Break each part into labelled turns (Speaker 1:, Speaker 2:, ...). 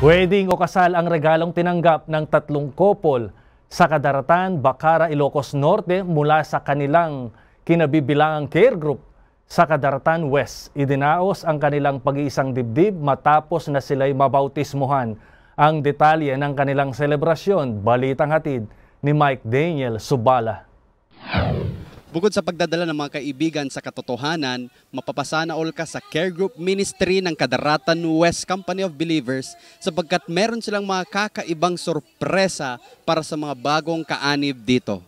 Speaker 1: Wedding o kasal ang regalong tinanggap ng tatlong couple sa Kadaratan, Bacara, Ilocos Norte mula sa kanilang kinabibilangang care group sa Kadaratan West. Idinaos ang kanilang pag-iisang dibdib matapos na sila'y mabautismuhan. Ang detalye ng kanilang selebrasyon, balitang hatid ni Mike Daniel Subala.
Speaker 2: Bukod sa pagdadala ng mga kaibigan sa katotohanan, mapapasana all ka sa care group ministry ng Kadaratan West Company of Believers sapagkat meron silang mga kakaibang sorpresa para sa mga bagong kaanib dito.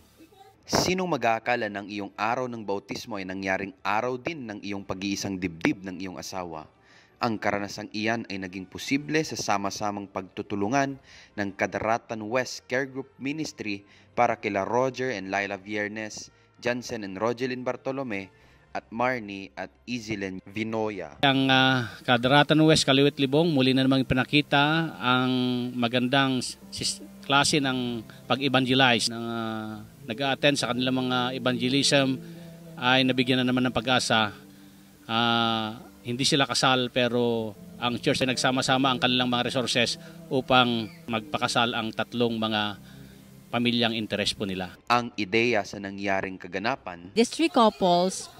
Speaker 2: Sinong mag-aakala ng iyong araw ng bautismo ay nangyaring araw din ng iyong pag-iisang dibdib ng iyong asawa? Ang karanasang iyan ay naging posible sa sama-samang pagtutulungan ng Kadaratan West Care Group Ministry para kila Roger and Lila Viernes Jansen and Rogelin Bartolome at Marnie at Izilen Vinoya.
Speaker 3: Ang uh, Kadaratan West Kaliwit Libong muli na namang pinakita ang magandang klase ng pag-evangelize ng uh, ah, nag-attend sa kanilang mga evangelism ay nabigyan na naman ng pag-asa. Uh, hindi sila kasal pero ang church ay nagsama-sama ang kanilang mga resources upang magpakasal ang tatlong mga pamilyang interes po nila.
Speaker 2: Ang ideya sa nangyaring kaganapan.
Speaker 4: These three couples,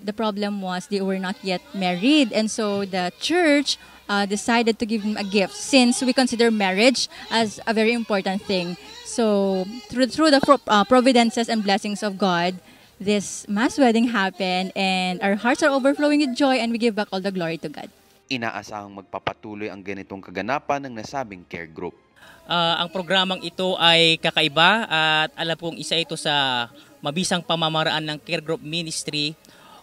Speaker 4: the problem was they were not yet married and so the church uh, decided to give them a gift since we consider marriage as a very important thing. So through, through the pro- uh, providences and blessings of God, this mass wedding happened and our hearts are overflowing with joy and we give back all the glory to God.
Speaker 2: Inaasahang magpapatuloy ang ganitong kaganapan ng nasabing care group.
Speaker 5: Uh, ang programang ito ay kakaiba at alam kong isa ito sa mabisang pamamaraan ng Care Group Ministry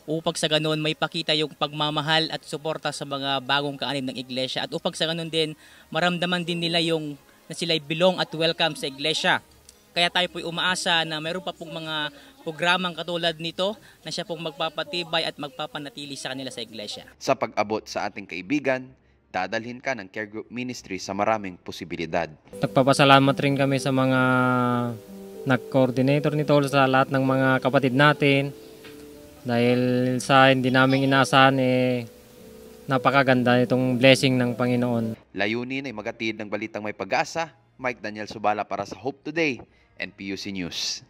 Speaker 5: upang sa ganun may pakita yung pagmamahal at suporta sa mga bagong kaanib ng iglesia at upang sa ganun din maramdaman din nila yung na sila belong at welcome sa iglesia. Kaya tayo po umaasa na mayroon pa pong mga programang katulad nito na siya pong magpapatibay at magpapanatili sa kanila sa iglesia.
Speaker 2: Sa pag-abot sa ating kaibigan, dadalhin ka ng care group ministry sa maraming posibilidad.
Speaker 3: Nagpapasalamat rin kami sa mga nag-coordinator nito sa lahat ng mga kapatid natin dahil sa hindi namin inaasahan eh napakaganda itong blessing ng Panginoon.
Speaker 2: Layunin ay magatid ng balitang may pag-asa. Mike Daniel Subala para sa Hope Today and PUC News.